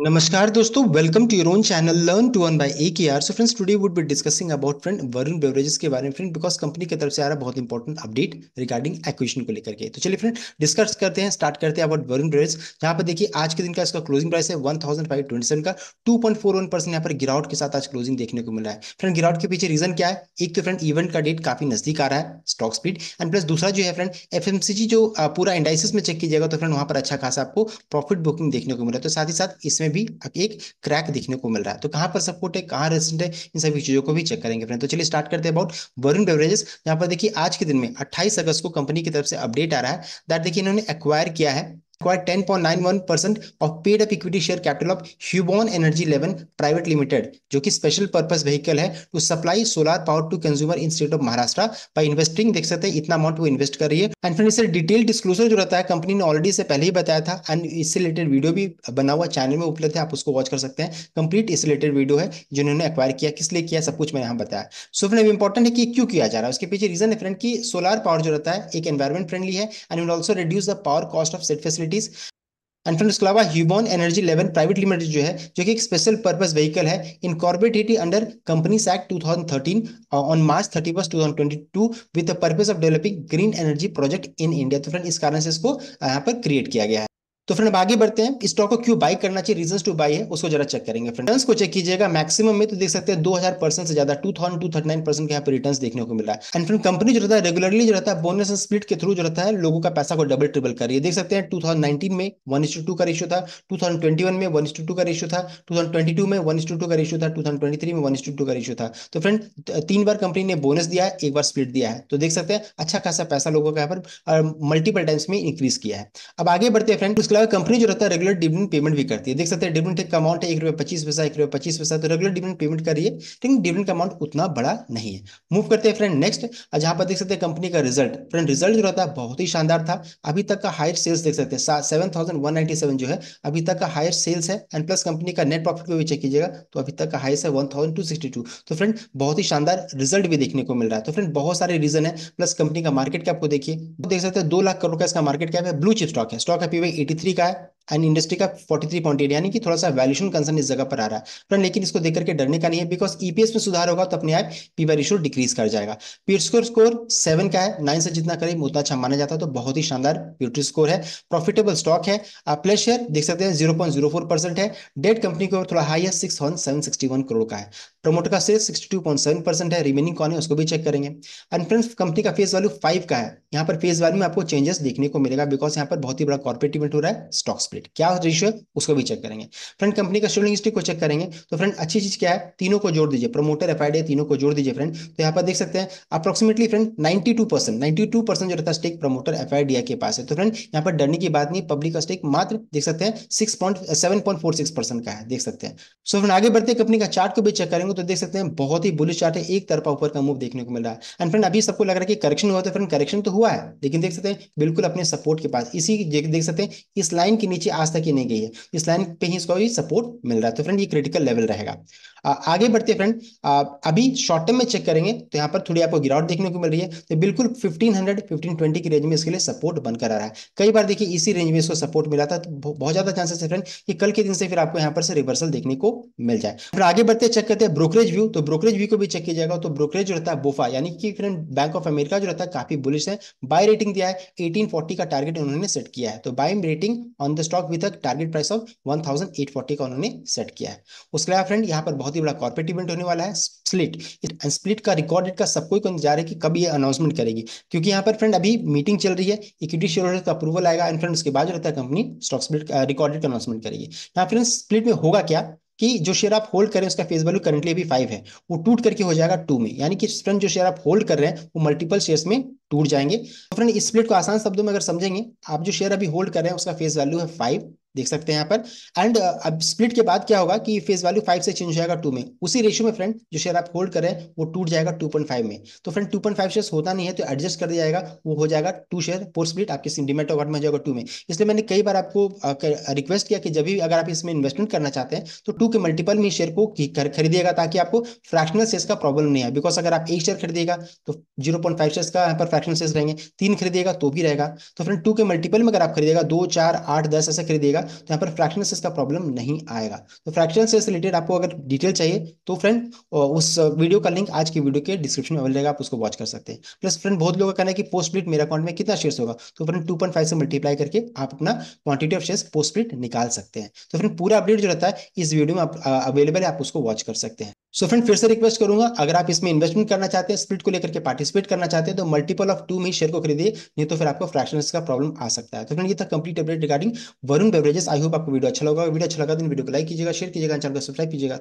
नमस्कार दोस्तों welcome to your own channel learn to win by A K R so friends today would be discussing about friend Varun beverages के बारे में friend because company की तरफ से आ रहा बहुत इंपॉर्टेंट अपडेट रिगार्डिंग एक्विजिशन को लेकर के तो चलिए फ्रेंड डिस्कस करते हैं स्टार्ट करते हैं अबाउट वरुण बेवरेज यहाँ पर देखिए आज के दिन का इसका क्लोजिंग प्राइस है one thousand five twenty seven का two point four one percent यहाँ पर गिरावट के साथ आज क्लोजिंग देखने को मिला है फ्रेंड गिरावट के पीछे रीजन क्या है एक तो फ्रेंड इवेंट का डेट काफी नजदीक आ रहा है स्टॉक स्पीड एंड प्लस दूसरा जो है फ्रेंड एफ जो पूरा इंडाइसिस में चेक किया जाएगा तो फ्रेंड वहाँ पर अच्छा खासा आपको प्रॉफिट बुकिंग देखने को मिला तो साथ ही साथ इसमें में भी एक क्रैक दिखने को मिल रहा है तो कहां पर सपोर्ट है कहां रेसिडेंट है इन सभी चीजों को भी चेक करेंगे फ्रेंड तो चलिए स्टार्ट करते हैं अबाउट वरुण बेवरेजेस यहां पर देखिए आज के दिन में अट्ठाईस अगस्त को कंपनी की तरफ से अपडेट आ रहा है दैट देखिए इन्होंने एक्वायर किया है acquired 10.91% of paid up equity share capital of Hubon Energy 11 Private Limited जो कि स्पेशल पर्पस है to supply solar power to consumer in state of Maharashtra by investing. देख सकते हैं इतना amount वो invest कर रही है And फ्रेंड इससे डिटेल जो रहता है company ने ऑलरेडी से पहले ही बताया था एंड इससे रिलेटेड वीडियो भी बना हुआ चैनल में उपलब्ध है आप उसको वॉच कर सकते हैं कंप्लीट इस रिलेटेड वीडियो है जिन्होंने acquire किया किसलिए किया सब कुछ मैंने यहाँ बताया फिर फ्रेंड important है कि क्यों किया जा रहा है उसके पीछे रीजन है फ्रेंड की पावर जो रहता है and reduce the cost of facilities and friend उसके अलावा Hubon energy Leven private limited जो है जो कि एक स्पेशल पर्पज व्हीकल है in incorporated under companies act 2013 on March thirty first two thousand twenty two with the purpose of developing green energy project in India तो friend इस कारण से इसको uh, यहाँ पर क्रिएट किया गया है तो फ्रेंड आगे बढ़ते हैं स्टॉक को क्यों बाई करना चाहिए रीजन टू बाई है उसको जरा चेक करेंगे फ्रेंड्स को चेक कीजिएगा मैक्सिमम में तो देख सकते हैं दो हजार परसेंट से ज्यादा two thousand two thirty nine percent के यहाँ पर रिटर्न देखने को मिला है एंड फ्रेंड कंपनी जो रहता है रेगुलरली जो रहता है बोनस स्प्लिट के थ्रू जो रहता है लोगों का पैसा को डबल ट्रिपल कर रही है देख सकते हैं टू में वन का रेशियो था टू में वन का रेशियो था टू में वन का रेशियो था टू में वन का रेशियो था तो फ्रेंड तीन बार कंपनी ने बोनस दिया है एक बार स्प्लिट दिया है तो देख सकते हैं अच्छा खासा पैसा लोगों का यहाँ पर मल्टीपल टाइम्स में इंक्रीज किया है अब आगे बढ़ते हैं फ्रेंड उसके अलावा कंपनी जो रहता है रेगुलर डिविडेंड पेमेंट भी करती है देख सकते हैं डिविडेंड का अमाउंट है एक रुपये पच्चीस पैसा एक रुपये पच्चीस पैसा तो रेगुलर डिविडेंड पेमेंट कर रही है लेकिन डिविडेंड का अमाउंट उतना बड़ा नहीं है मूव करते हैं फ्रेंड नेक्स्ट जहाँ पर देख सकते हैं कंपनी का रिजल्ट फ्रेंड रिजल्ट जो रहता है बहुत ही शानदार था अभी तक का हायर सेल्स देख सकते हैं seven thousand one ninety seven जो है अभी तक का हायर सेल्स है एंड प्लस कंपनी का नेट प्रॉफिट को भी चेक कीजिएगा तो अभी तक का हाइस है one thousand two sixty two तो फ्रेंड बहुत ही शानदार रिजल्ट भी देखने को मिल रहा है तो फ्रेंड बहुत सारे रीजन है प्लस कंपनी का मार्केट कैप को देखिए तो देख सकते हैं दो लाख करोड़ का इसका मार्केट कैप है ब्लू चिप स्टॉक है स्टॉक है पीवाई एटी दूसरी का है एंड इंडस्ट्री का 43.8 यानी कि थोड़ा सा वैल्यूशन कंसर्न इस जगह पर आ रहा है फ्रेंड लेकिन इसको देखकर के डरने का नहीं है बिकॉज ईपीएस e में सुधार होगा तो अपने आप पी वाई रेशियो डिक्रीज कर जाएगा पीट स्कोर स्कोर सेवन का है नाइन से जितना करीब उतना अच्छा माना जाता है तो बहुत ही शानदार पीटी स्कोर है प्रॉफिटेबल स्टॉक है आप प्लस शेयर देख सकते हैं जीरो है डेट कंपनी का थोड़ा हाई है सिक्स करोड़ का है प्रमोटर का शेयर सिक्सटी है रिमेनिंग कौन है उसको भी चेक करेंगे एंड फ्रेंड्स कंपनी का फेस वैल्यू फाइव का है यहाँ पर फेस वैल्यू में आपको चेंजेस देखने को मिलेगा बिकॉज यहाँ पर बहुत ही बड़ा कॉर्पोरेट इवेंट हो रहा है स्टॉक्स स्प्लिट क्या रेशियो है उसको भी चेक करेंगे फ्रेंड कंपनी का शेड्यूलिंग हिस्ट्री को चेक करेंगे तो फ्रेंड अच्छी चीज क्या है तीनों को जोड़ दीजिए प्रमोटर एफ तीनों को जोड़ दीजिए फ्रेंड तो यहाँ पर देख सकते हैं अप्रोक्सीमेटली फ्रेंड नाइन्टी टू जो रहता है स्टेक प्रमोटर एफ के पास है तो फ्रेंड यहाँ पर डरने की बात नहीं पब्लिक का स्टेक मात्र देख सकते हैं six point seven point four six percent का है देख सकते हैं सो so, फ्रेंड आगे बढ़ते कंपनी का चार्ट को भी चेक करेंगे तो देख सकते हैं बहुत ही बुलिश चार्ट है एक तरफा ऊपर का मूव देखने को मिल रहा है एंड फ्रेंड अभी सबको लग रहा है कि करेक्शन हुआ था फ्रेंड करेक्शन तो हुआ है लेकिन देख सकते हैं बिल्कुल अपने सपोर्ट के पास इसी देख सकते हैं इस लाइन के नीचे नीचे आज तक ही नहीं गई है इस लाइन पे ही इसको भी सपोर्ट मिल रहा है तो फ्रेंड ये क्रिटिकल लेवल रहेगा आगे बढ़ते फ्रेंड अभी शॉर्ट टर्म में चेक करेंगे तो यहाँ पर थोड़ी आपको गिरावट देखने को मिल रही है तो बिल्कुल 1500 1520 की रेंज में इसके लिए सपोर्ट बनकर आ रहा है कई बार देखिए इसी रेंज में इसको सपोर्ट मिला था तो बहुत ज्यादा चांसेस है फ्रेंड कि कल के दिन से फिर आपको यहाँ पर से रिवर्सल देखने को मिल जाए फिर आगे बढ़ते चेक करते हैं ब्रोकरेज व्यू तो ब्रोकरेज व्यू को भी चेक किया जाएगा तो ब्रोकरेज जो रहता है बोफा यानी कि फ्रेंड बैंक ऑफ अमेरिका जो रहता है काफी बुलिश है बाय रेटिंग दिया है एटीन का टारगेट उन्होंने सेट किया है तो buy rating on the stock stock with target price of 1840 का उन्होंने सेट किया है उसके अलावा फ्रेंड यहाँ पर बहुत ही बड़ा कॉर्पोरेट इवेंट होने वाला है स्प्लिट स्प्लिट का रिकॉर्डेड का सबको इंतजार है कि कब ये अनाउंसमेंट करेगी क्योंकि यहाँ पर फ्रेंड अभी मीटिंग चल रही है इक्विटी शेयर होल्डर का अप्रूवल आएगा एंड फ्रेंड उसके बाद जो रहता है कंपनी स्टॉक स्प्लिट रिकॉर्डेड का अनाउंसमेंट करेगी यहाँ फ्रेंड स्प्लिट में होगा क्या कि जो शेयर आप होल्ड करें उसका फेस वैल्यू करंटली अभी फाइव है वो टूट करके हो जाएगा टू में यानी कि फ्रेंड जो शेयर आप होल्ड कर रहे हैं वो मल्टीपल शेयर्स में टूट जाएंगे तो फ्रेंड स्प्लिट को आसान शब्दों में अगर समझेंगे आप जो शेयर अभी होल्ड कर रहे हैं उसका फेस वैल्यू है फाइव देख सकते हैं यहाँ पर एंड uh, अब स्प्लिट के बाद क्या होगा कि फेस वैल्यू फाइव से चेंज हो जाएगा टू में उसी रेशियो में फ्रेंड जो शेयर आप होल्ड करें वो टूट जाएगा टू पॉइंट फाइव में तो friend two point five share होता नहीं है तो एडजस्ट कर दिया जाएगा वो हो जाएगा टू शेयर फोर स्प्लिट आपके डिमेट अकाउंट में जाएगा टू में इसलिए मैंने कई बार आपको रिक्वेस्ट uh, किया कि जब भी अगर आप इसमें इन्वेस्टमेंट करना चाहते हैं तो टू के मल्टीपल में शेयर को खरीदिएगा ताकि आपको फ्रैक्शनल शेयर का प्रॉब्लम नहीं है बिकॉज अगर आप एक शेयर खरीदेगा तो जीरो पॉइंट फाइव शेयर का यहाँ पर फ्रैक्शनल शेयर रहेंगे तीन खरीदेगा तो भी रहेगा तो फ्रेंड टू के मल्टीपल में अगर आप खरीदेगा दो चार आठ दस ऐसे खरीदेगा तो यहाँ पर फ्रैक्शन सेस का प्रॉब्लम नहीं आएगा तो फ्रैक्शन सेस रिलेटेड आपको अगर डिटेल चाहिए तो फ्रेंड उस वीडियो का लिंक आज की वीडियो के डिस्क्रिप्शन में अवेलेबल आप उसको वॉच कर सकते हैं प्लस फ्रेंड बहुत लोगों का कहना है कि पोस्ट प्लिट मेरे अकाउंट में कितना शेयर होगा तो फ्रेंड टू से मल्टीप्लाई करके आप अपना quantity of share post split निकाल सकते हैं तो फ्रेंड पूरा अपडेट जो रहता है इस वीडियो में अवेलेबल है आप उसको वॉच कर सकते हैं सो फ्रेंड फिर से रिक्वेस्ट करूंगा अगर आप इसमें इन्वेस्टमेंट करना चाहते हैं स्प्लिट को लेकर के पार्टिसिपेट करना चाहते हैं तो मल्टीपल ऑफ टू में शेयर को खरीदिए नहीं तो फिर आपको फ्रैक्शन का प्रॉब्लम आ सकता है तो फ्रेंड ये था complete update regarding Varun beverages I hope आपको वीडियो अच्छा लगा वीडियो अच्छा लगा तो वीडियो को लाइक कीजिएगा शेयर कीजिएगा चैनल को सब्सक्राइब कीजिएगा